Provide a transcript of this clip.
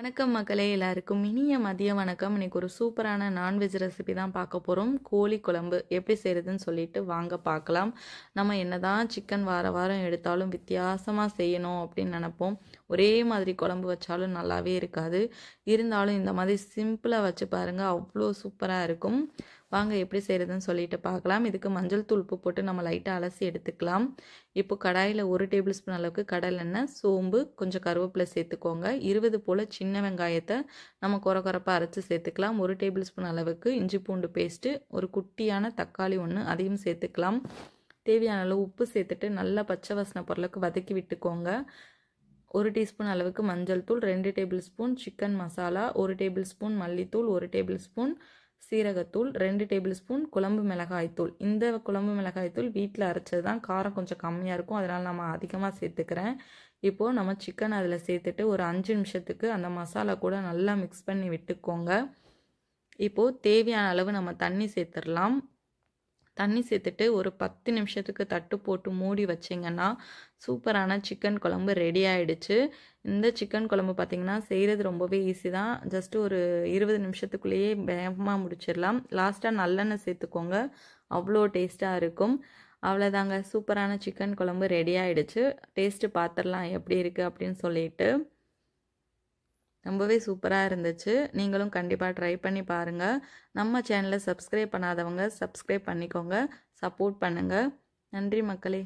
வணக்கம் மக்களே எல்லாருக்கும் இனிய மதிய வணக்கம் இன்னைக்கு ஒரு சூப்பரான நான்வெஜ் ரெசிபி தான் பார்க்க போகிறோம் கோழி குழம்பு எப்படி செய்கிறதுன்னு சொல்லிட்டு வாங்க பார்க்கலாம் நம்ம என்ன தான் சிக்கன் வார வாரம் எடுத்தாலும் வித்தியாசமாக செய்யணும் அப்படின்னு நினப்போம் ஒரே மாதிரி குழம்பு வச்சாலும் நல்லாவே இருக்காது இருந்தாலும் இந்த மாதிரி சிம்பிளாக வச்சு பாருங்கள் அவ்வளோ சூப்பராக இருக்கும் வாங்க எப்படி செய்கிறதுன்னு சொல்லிட்டு பார்க்கலாம் இதுக்கு மஞ்சள் தூள் உப்பு போட்டு நம்ம லைட்டாக அலசி எடுத்துக்கலாம் இப்போ கடாயில் ஒரு டேபிள் ஸ்பூன் அளவுக்கு கடலெண்ணெய் சோம்பு கொஞ்சம் கருவேப்பிலை சேர்த்துக்கோங்க இருபது போல் சின்ன வெங்காயத்தை நம்ம குறை குறப்பாக அரைச்சி சேர்த்துக்கலாம் ஒரு டேபிள் ஸ்பூன் அளவுக்கு இஞ்சி பூண்டு பேஸ்ட்டு ஒரு குட்டியான தக்காளி ஒன்று அதையும் சேர்த்துக்கலாம் தேவையான அளவு உப்பு சேர்த்துட்டு நல்லா பச்சை வசன பொருளுக்கு வதக்கி விட்டுக்கோங்க ஒரு டீஸ்பூன் அளவுக்கு மஞ்சள் தூள் ரெண்டு டேபிள் ஸ்பூன் சிக்கன் மசாலா ஒரு டேபிள் ஸ்பூன் மல்லித்தூள் ஒரு டேபிள் ஸ்பூன் சீரகத்தூள் ரெண்டு டேபிள் ஸ்பூன் குழம்பு மிளகாய்த்தூள் இந்த குழம்பு மிளகாய்த்தூள் வீட்டில் அரைச்சது தான் காரம் கொஞ்சம் கம்மியாக இருக்கும் அதனால் நம்ம அதிகமாக சேர்த்துக்கிறேன் இப்போது நம்ம சிக்கன் அதில் சேர்த்துட்டு ஒரு அஞ்சு நிமிஷத்துக்கு அந்த மசாலா கூட நல்லா மிக்ஸ் பண்ணி விட்டுக்கோங்க இப்போது தேவையான அளவு நம்ம தண்ணி சேர்த்துடலாம் தண்ணி சேர்த்துட்டு ஒரு பத்து நிமிஷத்துக்கு தட்டு போட்டு மூடி வச்சிங்கன்னா சூப்பரான சிக்கன் குழம்பு ரெடி ஆகிடுச்சு இந்த சிக்கன் குழம்பு பார்த்திங்கன்னா செய்கிறது ரொம்பவே ஈஸி தான் ஜஸ்ட்டு ஒரு இருபது நிமிஷத்துக்குள்ளேயே வேகமாக முடிச்சிடலாம் லாஸ்ட்டாக நல்லெண்ணெய் சேர்த்துக்கோங்க அவ்வளோ டேஸ்ட்டாக இருக்கும் அவ்வளோதாங்க சூப்பரான சிக்கன் குழம்பு ரெடி ஆகிடுச்சு டேஸ்ட்டு பார்த்துடலாம் எப்படி இருக்குது அப்படின்னு சொல்லிட்டு ரொம்பவே சூப்பராக இருந்துச்சு நீங்களும் கண்டிப்பாக ட்ரை பண்ணி பாருங்கள் நம்ம சேனலை சப்ஸ்கிரைப் பண்ணாதவங்க சப்ஸ்கிரைப் பண்ணிக்கோங்க சப்போர்ட் பண்ணுங்கள் நன்றி மக்களே